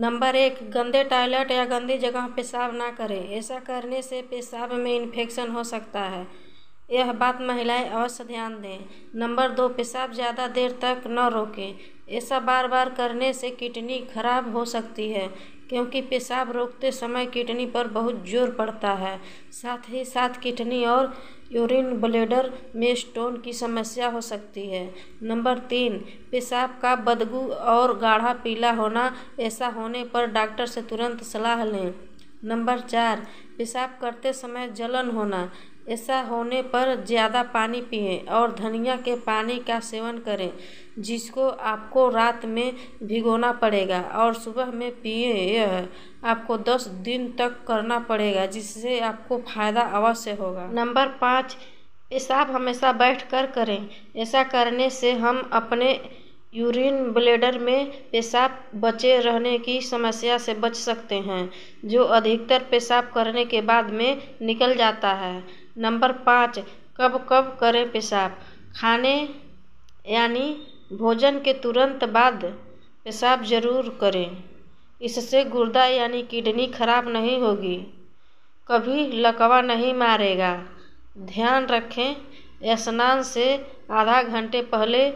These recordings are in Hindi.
नंबर एक गंदे टॉयलेट या गंदी जगह पेशाब ना करें ऐसा करने से पेशाब में इन्फेक्शन हो सकता है यह बात महिलाएं अवश्य ध्यान दें नंबर दो पेशाब ज़्यादा देर तक न रोकें ऐसा बार बार करने से किडनी खराब हो सकती है क्योंकि पेशाब रोकते समय किडनी पर बहुत जोर पड़ता है साथ ही साथ किडनी और यूरिन ब्लेडर में स्टोन की समस्या हो सकती है नंबर तीन पेशाब का बदबू और गाढ़ा पीला होना ऐसा होने पर डॉक्टर से तुरंत सलाह लें नंबर चार पेशाब करते समय जलन होना ऐसा होने पर ज़्यादा पानी पिए और धनिया के पानी का सेवन करें जिसको आपको रात में भिगोना पड़ेगा और सुबह में पिए यह आपको दस दिन तक करना पड़ेगा जिससे आपको फ़ायदा अवश्य होगा नंबर पाँच पेशाब हमेशा बैठकर करें ऐसा करने से हम अपने यूरिन ब्लेडर में पेशाब बचे रहने की समस्या से बच सकते हैं जो अधिकतर पेशाब करने के बाद में निकल जाता है नंबर पाँच कब कब करें पेशाब खाने यानी भोजन के तुरंत बाद पेशाब ज़रूर करें इससे गुर्दा यानी किडनी खराब नहीं होगी कभी लकवा नहीं मारेगा ध्यान रखें स्नान से आधा घंटे पहले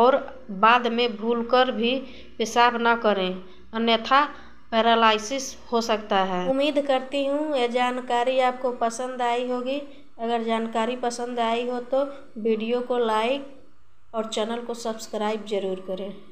और बाद में भूलकर भी पेशाब न करें अन्यथा पैरालसिस हो सकता है उम्मीद करती हूँ यह जानकारी आपको पसंद आई होगी अगर जानकारी पसंद आई हो तो वीडियो को लाइक और चैनल को सब्सक्राइब ज़रूर करें